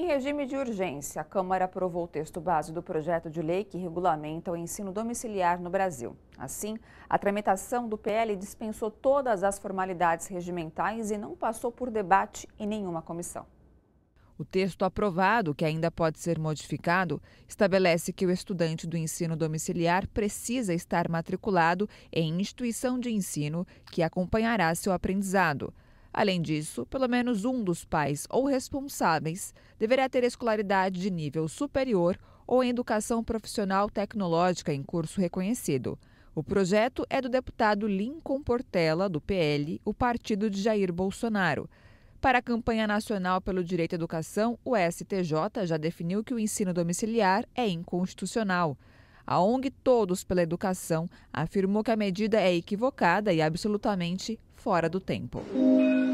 Em regime de urgência, a Câmara aprovou o texto base do projeto de lei que regulamenta o ensino domiciliar no Brasil. Assim, a tramitação do PL dispensou todas as formalidades regimentais e não passou por debate em nenhuma comissão. O texto aprovado, que ainda pode ser modificado, estabelece que o estudante do ensino domiciliar precisa estar matriculado em instituição de ensino que acompanhará seu aprendizado. Além disso, pelo menos um dos pais ou responsáveis deverá ter escolaridade de nível superior ou em educação profissional tecnológica em curso reconhecido. O projeto é do deputado Lincoln Portela, do PL, o partido de Jair Bolsonaro. Para a campanha nacional pelo direito à educação, o STJ já definiu que o ensino domiciliar é inconstitucional. A ONG Todos pela Educação afirmou que a medida é equivocada e absolutamente fora do tempo.